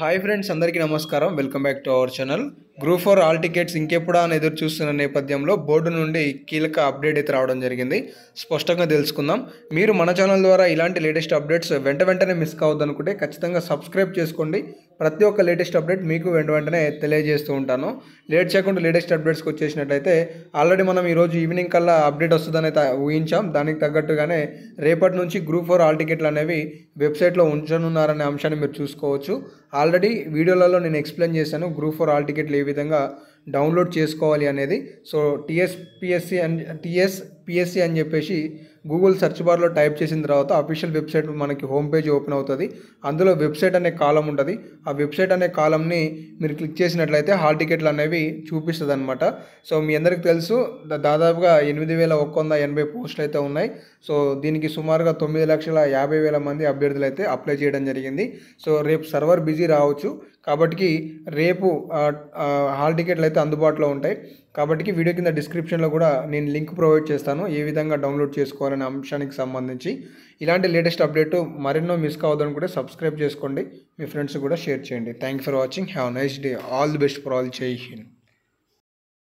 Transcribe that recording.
hi friends అందరికీ నమస్కారం welcome back to our channel group four hall tickets ఇంకెప్పుడా అని ఎదురు చూస్తున్న నేపథ్యంలో బోర్డు నుండి కీలక అప్డేట్ అయితే రావడం జరిగింది స్పష్టంగా తెలుసుకుందాం మీరు మన ఛానల్ ద్వారా ఇలాంటి లేటెస్ట్ అప్డేట్స్ వెంట వెంటనే మిస్ అనుకుంటే ఖచ్చితంగా సబ్స్క్రైబ్ చేసుకోండి ప్రతి ఒక్క లేటెస్ట్ అప్డేట్ మీకు వెంట వెంటనే తెలియజేస్తూ ఉంటాను లేట్ చేయకుండా లేటెస్ట్ అప్డేట్స్కి వచ్చేసినట్లయితే ఆల్రెడీ మనం ఈరోజు ఈవినింగ్ కల్లా అప్డేట్ వస్తుందని ఊహించాం దానికి తగ్గట్టుగానే రేపటి నుంచి గ్రూప్ ఫోర్ ఆల్ టికెట్లు అనేవి వెబ్సైట్లో ఉంచనున్నారనే అంశాన్ని మీరు చూసుకోవచ్చు ఆల్రెడీ వీడియోలలో నేను ఎక్స్ప్లెయిన్ చేశాను గ్రూప్ ఫోర్ ఆల్ టికెట్లు విధంగా డౌన్లోడ్ చేసుకోవాలి అనేది so TSPSC and TS PSC అని చెప్పేసి గూగుల్ సెర్చ్ బార్లో టైప్ చేసిన తర్వాత అఫీషియల్ వెబ్సైట్ మనకి హోమ్ పేజ్ ఓపెన్ అవుతుంది అందులో వెబ్సైట్ అనే కాలం ఉంటుంది ఆ వెబ్సైట్ అనే కాలంని మీరు క్లిక్ చేసినట్లయితే హాల్ టికెట్లు అనేవి చూపిస్తుంది అనమాట సో మీ అందరికి తెలుసు దాదాపుగా ఎనిమిది వేల ఒక్క వంద ఎనభై పోస్టులు అయితే ఉన్నాయి సో దీనికి సుమారుగా తొమ్మిది లక్షల యాభై వేల మంది అభ్యర్థులు అయితే అప్లై చేయడం జరిగింది సో రేపు సర్వర్ బిజీ రావచ్చు కాబట్టి రేపు హాల్ టికెట్లు అయితే అందుబాటులో ఉంటాయి కాబట్టి వీడియో కింద డిస్క్రిప్షన్లో కూడా నేను లింక్ ప్రొవైడ్ చేస్తాను చేశాను ఏ విధంగా డౌన్లోడ్ చేసుకోవాలనే అంశానికి సంబంధించి ఇలాంటి లేటెస్ట్ అప్డేట్ మరెన్నో మిస్ కూడా సబ్స్క్రైబ్ చేసుకోండి మీ ఫ్రెండ్స్ కూడా షేర్ చేయండి thank for watching have nice day all the best for all Jai Hind